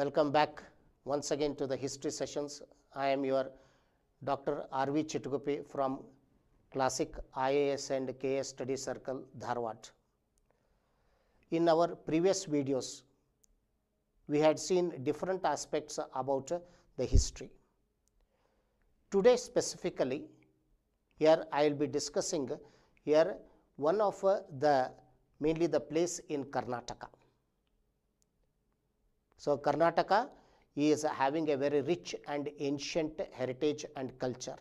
Welcome back once again to the history sessions. I am your Dr. R.V. Chitgupi from Classic IAS and KS Study Circle, Dharwat. In our previous videos, we had seen different aspects about the history. Today specifically, here I will be discussing here one of the mainly the place in Karnataka. So, Karnataka is having a very rich and ancient heritage and culture.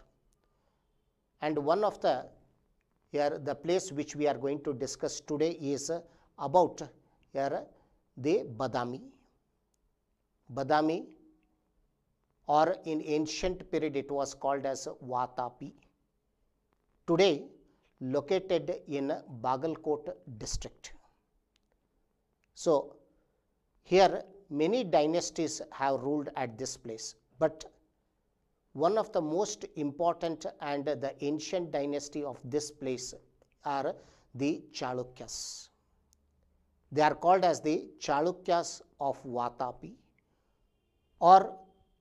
And one of the here the place which we are going to discuss today is about here the Badami. Badami or in ancient period it was called as Vatapi, Today located in Bagalkot district. So, here many dynasties have ruled at this place, but one of the most important and the ancient dynasty of this place are the Chalukyas. They are called as the Chalukyas of Vatapi or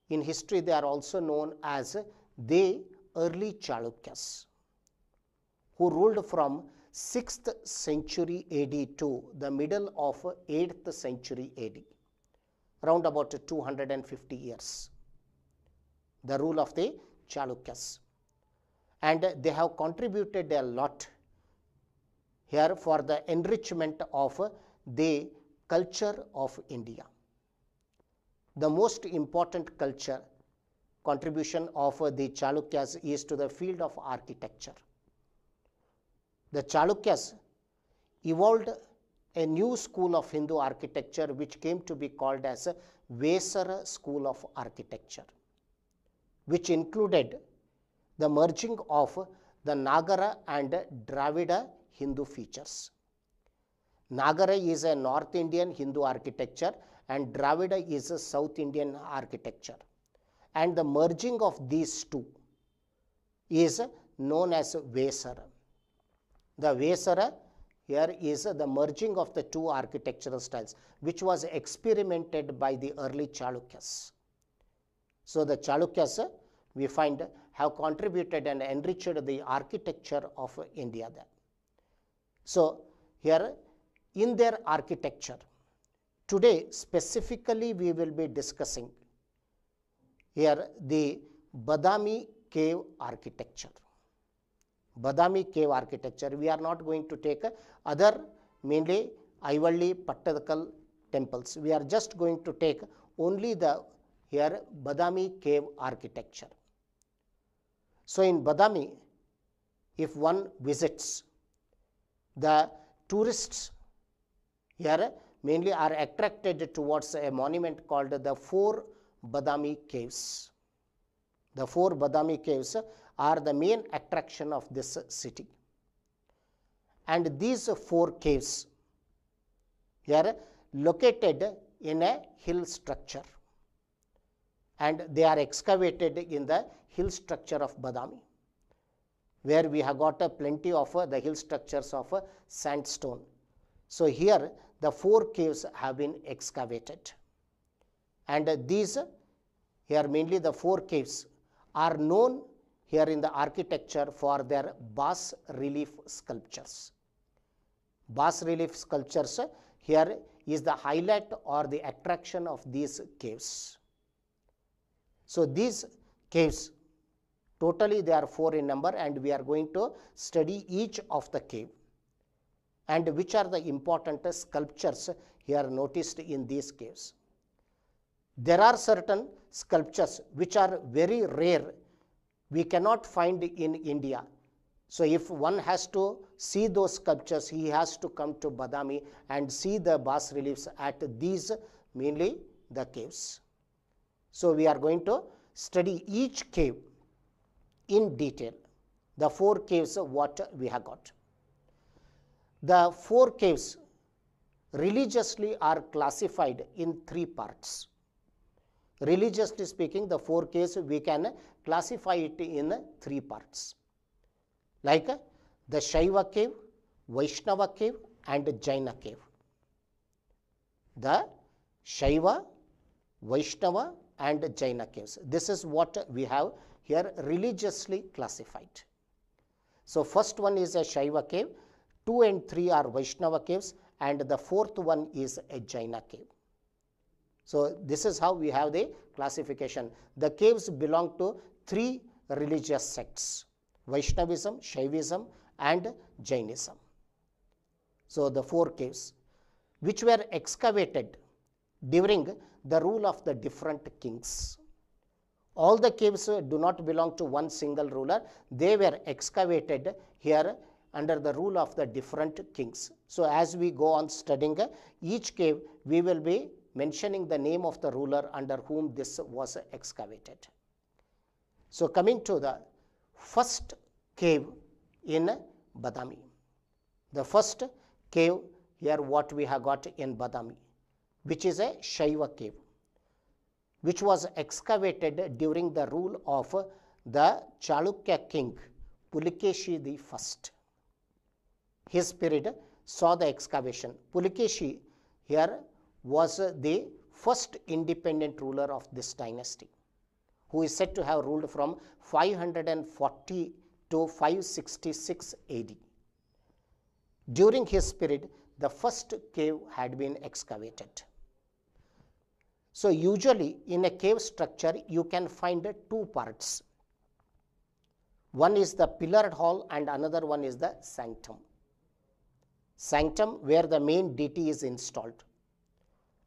in history they are also known as the early Chalukyas who ruled from 6th century AD to the middle of 8th century AD around about 250 years, the rule of the Chalukyas. And they have contributed a lot here for the enrichment of the culture of India. The most important culture contribution of the Chalukyas is to the field of architecture. The Chalukyas evolved a new school of Hindu architecture which came to be called as Vesara school of architecture, which included the merging of the Nagara and Dravida Hindu features. Nagara is a North Indian Hindu architecture and Dravida is a South Indian architecture. And the merging of these two is known as Vesara. The Vesara here is the merging of the two architectural styles which was experimented by the early Chalukyas. So, the Chalukyas uh, we find uh, have contributed and enriched the architecture of India then. So, here in their architecture today specifically we will be discussing here the Badami cave architecture. Badami cave architecture. We are not going to take other mainly Aivalli, Pattadakal temples. We are just going to take only the here Badami cave architecture. So, in Badami, if one visits, the tourists here mainly are attracted towards a monument called the four Badami caves. The four Badami caves are the main attraction of this city. And these four caves are located in a hill structure and they are excavated in the hill structure of Badami where we have got plenty of uh, the hill structures of uh, sandstone. So, here the four caves have been excavated and these here mainly the four caves are known here in the architecture for their bas relief sculptures. Bas relief sculptures here is the highlight or the attraction of these caves. So, these caves totally they are 4 in number and we are going to study each of the cave and which are the important sculptures here noticed in these caves. There are certain sculptures which are very rare we cannot find in India. So if one has to see those sculptures, he has to come to Badami and see the bas reliefs at these mainly the caves. So we are going to study each cave in detail, the four caves what we have got. The four caves religiously are classified in three parts. Religiously speaking, the four caves we can classify it in three parts like the Shaiva cave, Vaishnava cave and Jaina cave. The Shaiva, Vaishnava and Jaina caves. This is what we have here religiously classified. So, first one is a Shaiva cave, 2 and 3 are Vaishnava caves and the fourth one is a Jaina cave. So, this is how we have the classification. The caves belong to three religious sects Vaishnavism, Shaivism, and Jainism. So, the four caves which were excavated during the rule of the different kings. All the caves do not belong to one single ruler, they were excavated here under the rule of the different kings. So, as we go on studying each cave, we will be mentioning the name of the ruler under whom this was excavated. So, coming to the first cave in Badami, the first cave here what we have got in Badami, which is a Shaiva cave, which was excavated during the rule of the Chalukya king Pulikeshi the first. His period saw the excavation. Pulikeshi here was the first independent ruler of this dynasty who is said to have ruled from 540 to 566 AD. During his period, the first cave had been excavated. So, usually in a cave structure, you can find two parts. One is the pillared hall and another one is the sanctum. Sanctum where the main deity is installed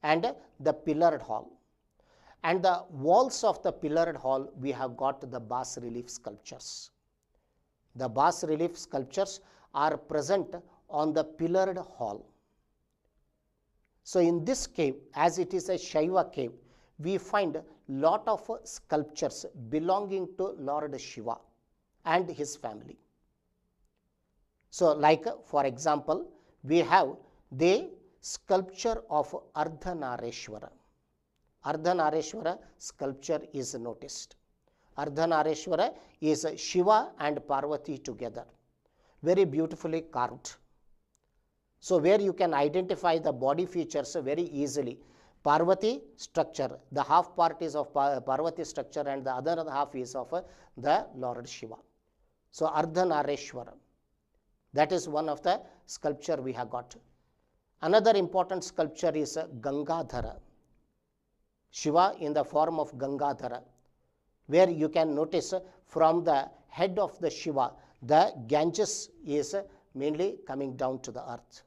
and the pillared hall and the walls of the pillared hall we have got the bas relief sculptures. The bas relief sculptures are present on the pillared hall. So, in this cave as it is a Shaiva cave, we find lot of sculptures belonging to Lord Shiva and his family. So, like for example, we have the sculpture of Ardhanareshwara. Ardhanareshwara sculpture is noticed. Ardhanareshwara is Shiva and Parvati together, very beautifully carved. So, where you can identify the body features very easily. Parvati structure, the half part is of Parvati structure and the other half is of the Lord Shiva. So, Ardhanareshwara, that is one of the sculpture we have got. Another important sculpture is Gangadhara. Shiva in the form of Gangadhara, where you can notice from the head of the Shiva, the Ganges is mainly coming down to the earth.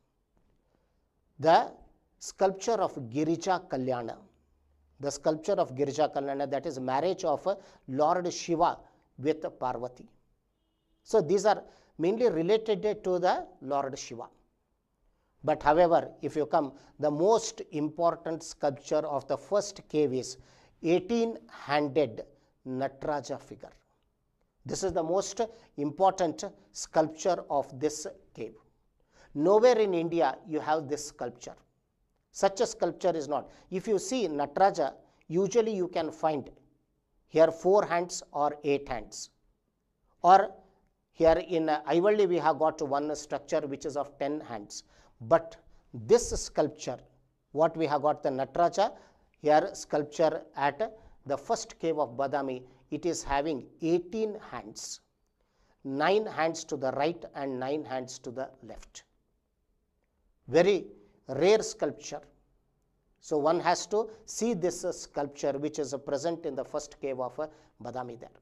The sculpture of Girija Kalyana, the sculpture of Girija Kalyana, that is marriage of Lord Shiva with Parvati. So, these are mainly related to the Lord Shiva. But however, if you come, the most important sculpture of the first cave is 18-handed Nataraja figure. This is the most important sculpture of this cave. Nowhere in India you have this sculpture. Such a sculpture is not. If you see Nataraja, usually you can find here four hands or eight hands. Or here in Ivalli we have got one structure which is of ten hands. But this sculpture, what we have got the Nataraja here sculpture at the first cave of Badami, it is having 18 hands, 9 hands to the right and 9 hands to the left. Very rare sculpture. So, one has to see this sculpture which is present in the first cave of Badami there.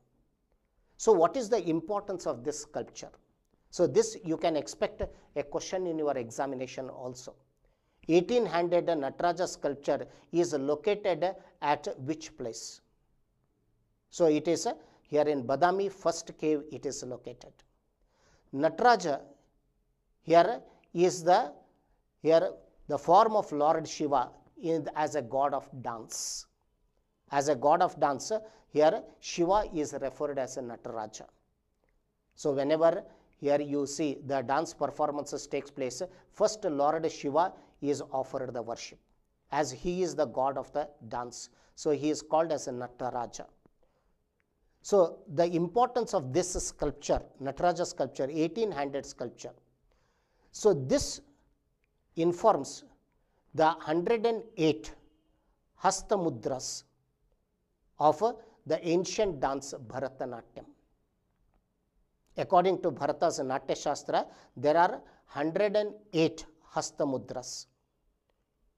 So, what is the importance of this sculpture? So, this you can expect a question in your examination also. 18-handed Nataraja sculpture is located at which place? So, it is here in Badami first cave it is located. Nataraja here is the here the form of Lord Shiva in, as a god of dance. As a god of dance, here Shiva is referred as a Nataraja. So, whenever here you see the dance performances takes place. First Lord Shiva is offered the worship as he is the god of the dance. So he is called as a Nataraja. So the importance of this sculpture, Nataraja sculpture, 18-handed sculpture. So this informs the 108 hastamudras mudras of the ancient dance Bharatanatyam. According to Bharata's Natya Shastra, there are 108 Hastamudras.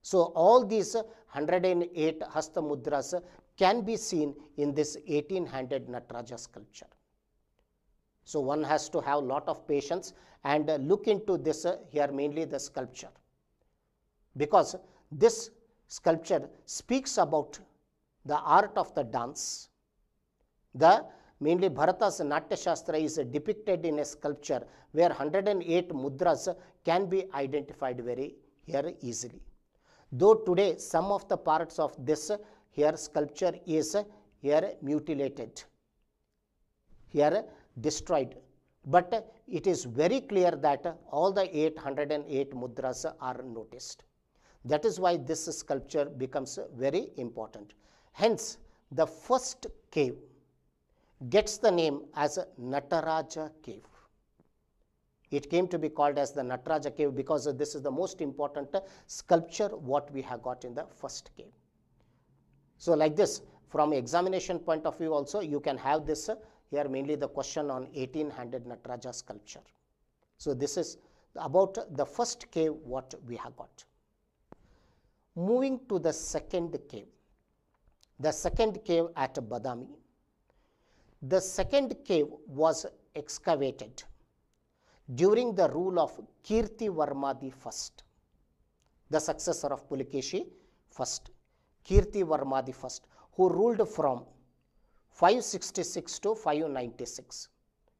So, all these 108 Hastamudras can be seen in this 18-handed Nataraja sculpture. So, one has to have lot of patience and look into this here mainly the sculpture because this sculpture speaks about the art of the dance, the Mainly Bharata's Natyashastra is depicted in a sculpture where 108 mudras can be identified very here easily. Though today some of the parts of this here sculpture is here mutilated, here destroyed. But it is very clear that all the 808 mudras are noticed. That is why this sculpture becomes very important. Hence, the first cave gets the name as Nataraja cave. It came to be called as the Nataraja cave because this is the most important sculpture what we have got in the first cave. So, like this from examination point of view also you can have this here mainly the question on 1800 Nataraja sculpture. So, this is about the first cave what we have got. Moving to the second cave, the second cave at Badami the second cave was excavated during the rule of Kirti Varma I, the successor of Puliકેshi I, Kirti Varma I, who ruled from 566 to 596.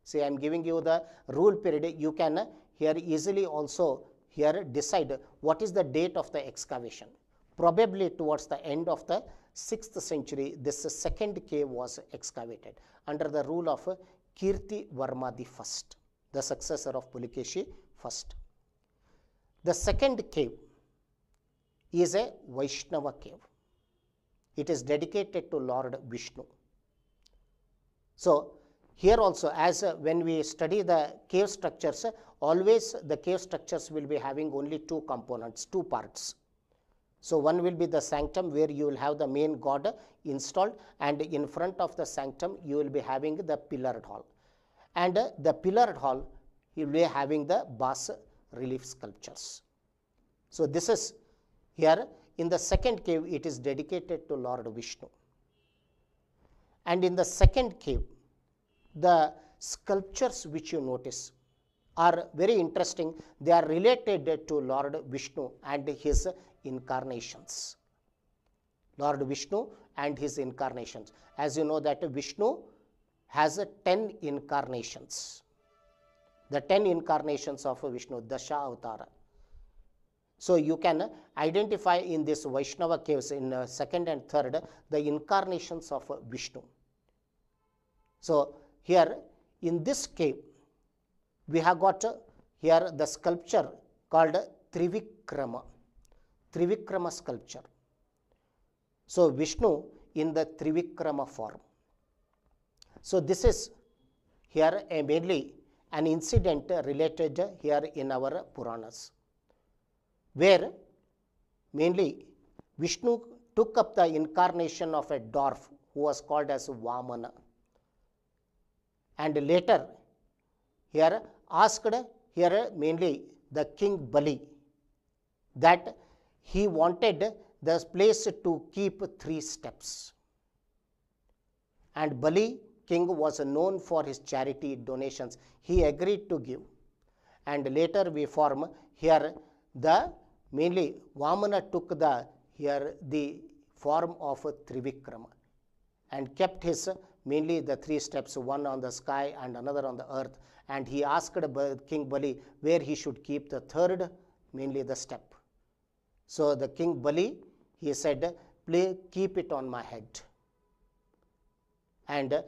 See, I am giving you the rule period. You can here easily also here decide what is the date of the excavation, probably towards the end of the 6th century, this second cave was excavated under the rule of Kirti Varma I, the successor of Pulikeshi I. The second cave is a Vaishnava cave. It is dedicated to Lord Vishnu. So, here also as uh, when we study the cave structures, uh, always the cave structures will be having only two components, two parts. So, one will be the sanctum where you will have the main god installed and in front of the sanctum you will be having the pillared hall. And the pillared hall you will be having the bas relief sculptures. So, this is here in the second cave it is dedicated to Lord Vishnu. And in the second cave the sculptures which you notice are very interesting. They are related to Lord Vishnu and his incarnations. Lord Vishnu and his incarnations. As you know that Vishnu has 10 incarnations. The 10 incarnations of Vishnu, Dasha Avatara. So, you can identify in this Vaishnava caves in uh, second and third the incarnations of Vishnu. So, here in this cave we have got here the sculpture called Trivikrama. Trivikrama sculpture. So, Vishnu in the Trivikrama form. So, this is here eh, mainly an incident related here in our Puranas, where mainly Vishnu took up the incarnation of a dwarf who was called as Vamana and later here asked here mainly the king Bali that he wanted the place to keep three steps. And Bali king was known for his charity donations. He agreed to give. And later we form here the mainly Vamana took the here the form of Trivikrama and kept his mainly the three steps one on the sky and another on the earth and he asked King Bali where he should keep the third mainly the step so, the king Bali he said play keep it on my head and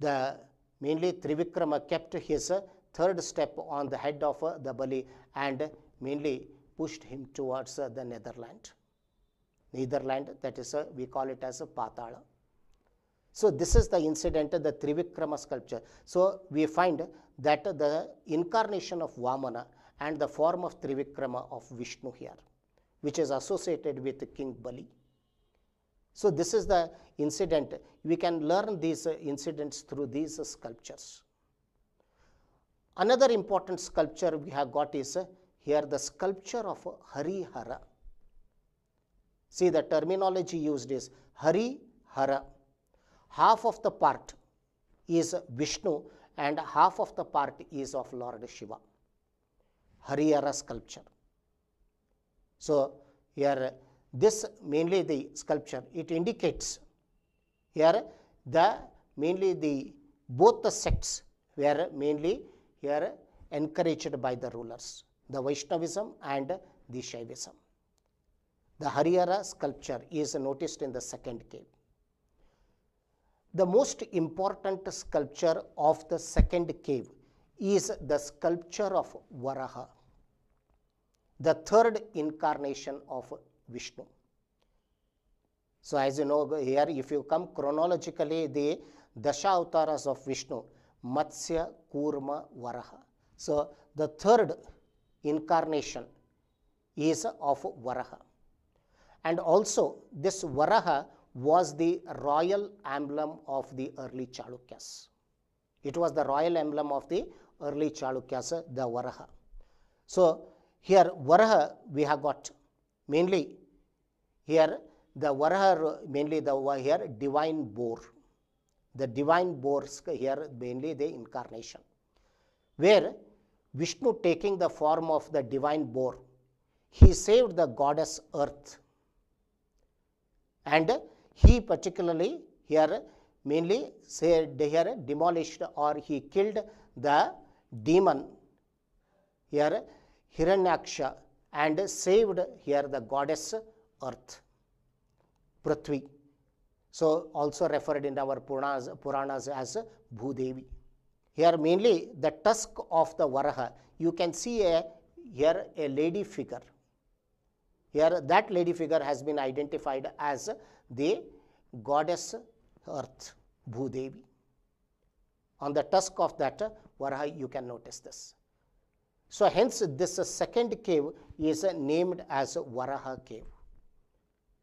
the mainly Trivikrama kept his third step on the head of the Bali and mainly pushed him towards the Netherland. Netherland that is we call it as Patala. So, this is the incident the Trivikrama sculpture. So, we find that the incarnation of Vamana and the form of Trivikrama of Vishnu here which is associated with King Bali. So, this is the incident. We can learn these uh, incidents through these sculptures. Another important sculpture we have got is uh, here the sculpture of Harihara. See the terminology used is Harihara. Half of the part is Vishnu and half of the part is of Lord Shiva. Harihara sculpture. So, here this mainly the sculpture it indicates here the mainly the both the sects were mainly here encouraged by the rulers the Vaishnavism and the Shaivism. The Harihara sculpture is noticed in the second cave. The most important sculpture of the second cave is the sculpture of Varaha the third incarnation of Vishnu. So, as you know here, if you come chronologically, the Dasha of Vishnu, Matsya, Kurma, Varaha. So, the third incarnation is of Varaha. And also, this Varaha was the royal emblem of the early Chalukyas. It was the royal emblem of the early Chalukyas, the Varaha. So, here varaha we have got mainly here the varaha mainly the here divine boar. The divine boars here mainly the incarnation where Vishnu taking the form of the divine boar, he saved the goddess earth and he particularly here mainly said here demolished or he killed the demon here Hiranyaksha and saved here the goddess earth, Prithvi. So, also referred in our Puranas, Puranas as Bhudevi. Here mainly the tusk of the Varaha, you can see a, here a lady figure. Here that lady figure has been identified as the goddess earth, Bhudevi. On the tusk of that Varaha you can notice this. So, hence this second cave is named as Varaha cave.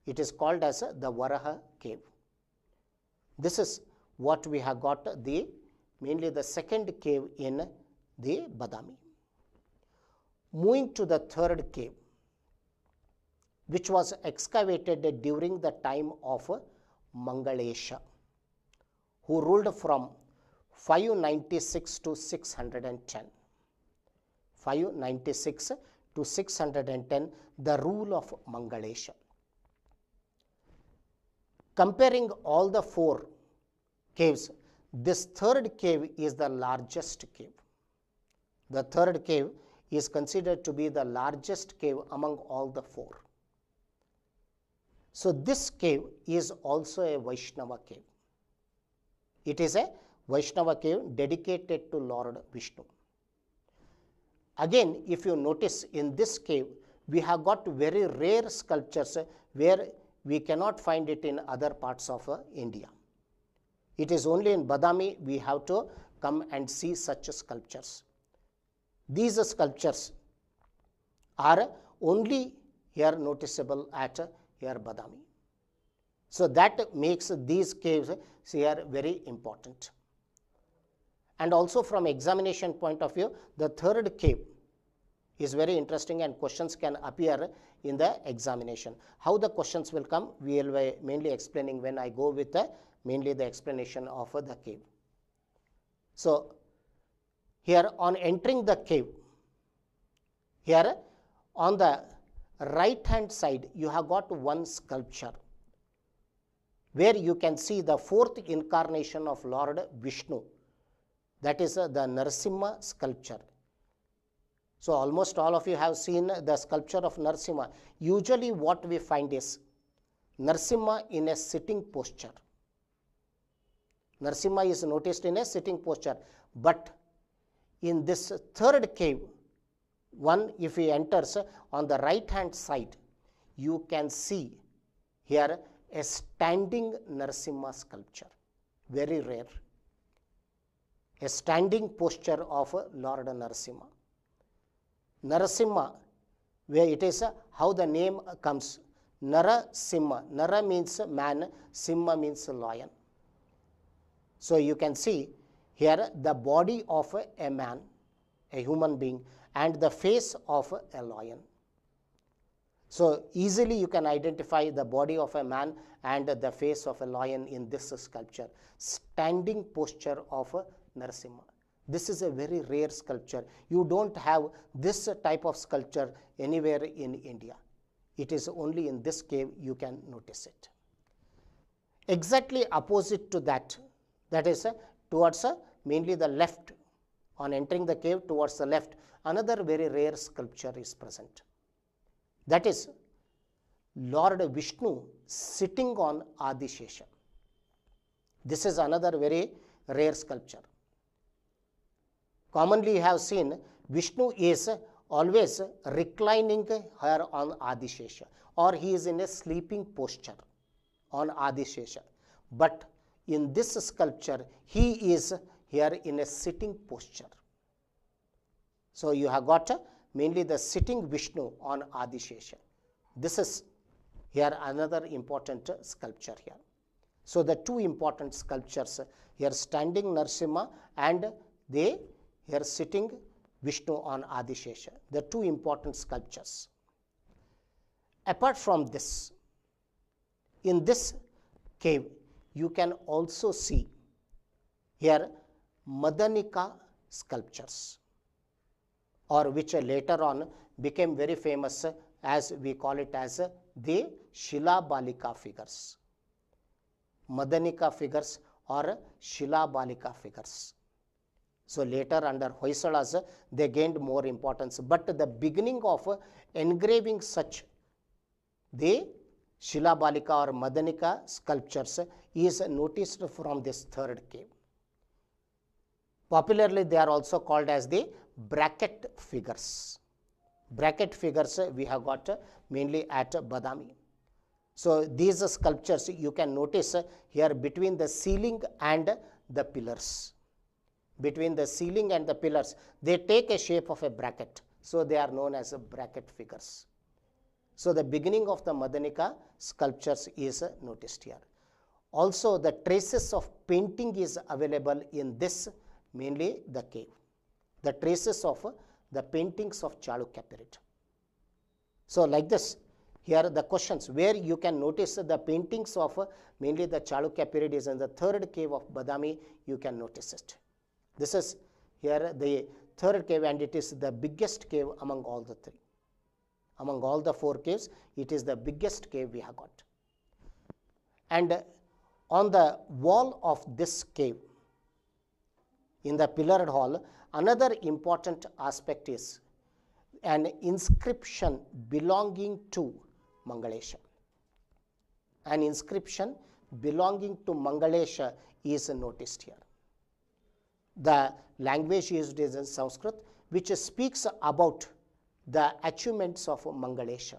It is called as the Varaha cave. This is what we have got the mainly the second cave in the Badami. Moving to the third cave, which was excavated during the time of Mangalesha, who ruled from 596 to 610. 596 to 610 the rule of Mangalesha. Comparing all the four caves, this third cave is the largest cave. The third cave is considered to be the largest cave among all the four. So, this cave is also a Vaishnava cave. It is a Vaishnava cave dedicated to Lord Vishnu. Again, if you notice in this cave, we have got very rare sculptures where we cannot find it in other parts of uh, India. It is only in Badami we have to come and see such sculptures. These sculptures are only here noticeable at uh, here Badami. So, that makes these caves here very important. And also from examination point of view, the third cave is very interesting and questions can appear in the examination. How the questions will come, we will be mainly explaining when I go with the, mainly the explanation of the cave. So, here on entering the cave, here on the right hand side you have got one sculpture where you can see the fourth incarnation of Lord Vishnu that is uh, the Narasimha sculpture. So, almost all of you have seen the sculpture of Narsimha. Usually what we find is Narsimha in a sitting posture. Narsimha is noticed in a sitting posture. But in this third cave, one if he enters on the right hand side, you can see here a standing Narsimha sculpture, very rare. A standing posture of Lord Narsimha. Narasimha, where it is uh, how the name comes. Narasimha. Nara means man, Simha means lion. So you can see here the body of a man, a human being, and the face of a lion. So easily you can identify the body of a man and the face of a lion in this sculpture. Standing posture of Narasimha. This is a very rare sculpture. You don't have this type of sculpture anywhere in India. It is only in this cave you can notice it. Exactly opposite to that, that is uh, towards uh, mainly the left, on entering the cave towards the left, another very rare sculpture is present. That is Lord Vishnu sitting on Adishesha. This is another very rare sculpture commonly you have seen Vishnu is always reclining here on Adishesha or he is in a sleeping posture on Adishesha. But in this sculpture, he is here in a sitting posture. So, you have got mainly the sitting Vishnu on Adishesha. This is here another important sculpture here. So, the two important sculptures here standing Narsimha and they here sitting Vishnu on Adishesha. The two important sculptures. Apart from this, in this cave you can also see here Madanika sculptures or which later on became very famous as we call it as the Shilabalika figures. Madanika figures or Shilabalika figures. So, later under Hoysalas, they gained more importance, but the beginning of engraving such the Shilabalika or Madanika sculptures is noticed from this third cave. Popularly, they are also called as the bracket figures. Bracket figures we have got mainly at Badami. So, these sculptures you can notice here between the ceiling and the pillars between the ceiling and the pillars, they take a shape of a bracket. So, they are known as bracket figures. So, the beginning of the Madanika sculptures is noticed here. Also, the traces of painting is available in this, mainly the cave. The traces of the paintings of Chalukya period. So, like this, here the questions where you can notice the paintings of mainly the Chalukya period is in the third cave of Badami, you can notice it. This is here the third cave and it is the biggest cave among all the three. Among all the four caves, it is the biggest cave we have got. And on the wall of this cave, in the pillared hall, another important aspect is an inscription belonging to Mangalesha. An inscription belonging to Mangalesha is noticed here the language used is in Sanskrit, which speaks about the achievements of Mangalesha.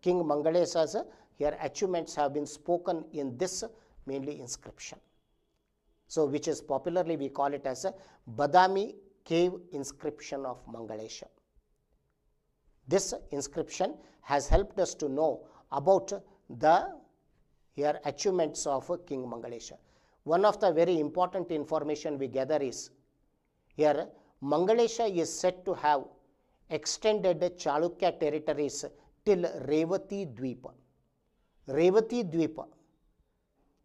King Mangalesha's here achievements have been spoken in this mainly inscription. So, which is popularly we call it as a Badami cave inscription of Mangalesha. This inscription has helped us to know about the here achievements of King Mangalesha one of the very important information we gather is here Mangalesha is said to have extended Chalukya territories till Revati Dvipa. Revati Dvipa,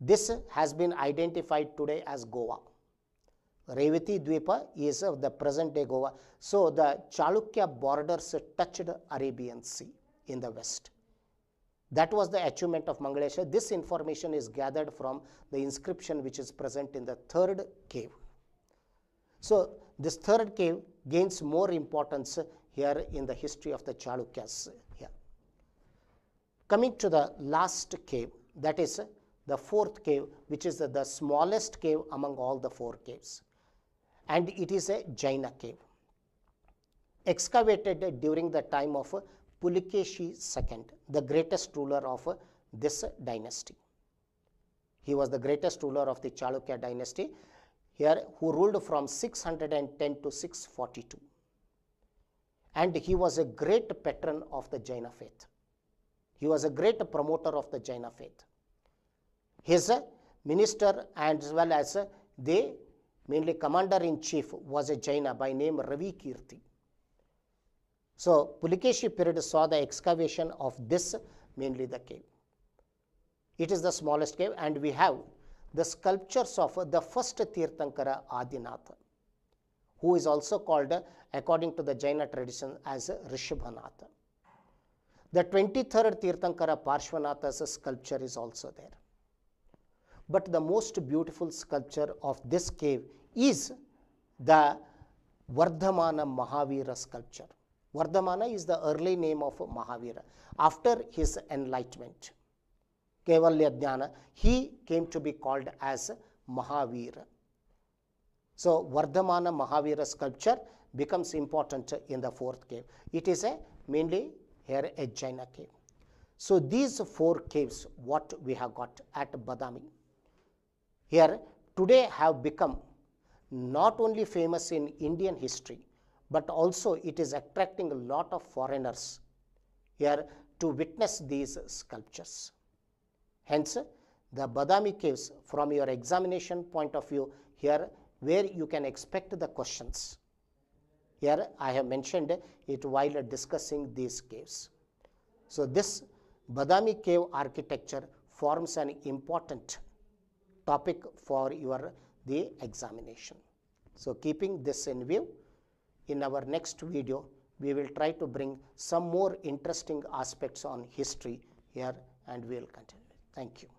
this has been identified today as Goa. Revati Dvipa is of the present day Goa. So, the Chalukya borders touched Arabian Sea in the west. That was the achievement of Mangalesha. This information is gathered from the inscription which is present in the third cave. So, this third cave gains more importance here in the history of the Chalukyas here. Coming to the last cave, that is the fourth cave, which is the, the smallest cave among all the four caves. And it is a Jaina cave excavated during the time of Pulikeshi II, the greatest ruler of uh, this dynasty. He was the greatest ruler of the Chalukya dynasty here who ruled from 610 to 642 and he was a great patron of the Jaina faith. He was a great promoter of the Jaina faith. His uh, minister and as well as uh, the mainly commander in chief was a Jaina by name Ravi Kirti. So, Pulikeshi period saw the excavation of this mainly the cave. It is the smallest cave and we have the sculptures of the first Tirthankara Adinatha, who is also called according to the Jaina tradition as Rishabhanatha. The 23rd Tirthankara Parshvanatha's sculpture is also there. But the most beautiful sculpture of this cave is the Vardhamana Mahavira sculpture. Vardhamana is the early name of Mahavira after his enlightenment. Kevalya Jnana, he came to be called as Mahavira. So, Vardhamana Mahavira sculpture becomes important in the fourth cave. It is a mainly here a Jaina cave. So, these four caves what we have got at Badami here today have become not only famous in Indian history but also it is attracting a lot of foreigners here to witness these sculptures. Hence, the Badami caves from your examination point of view here where you can expect the questions. Here I have mentioned it while discussing these caves. So, this Badami cave architecture forms an important topic for your the examination. So, keeping this in view, in our next video we will try to bring some more interesting aspects on history here and we will continue. Thank you.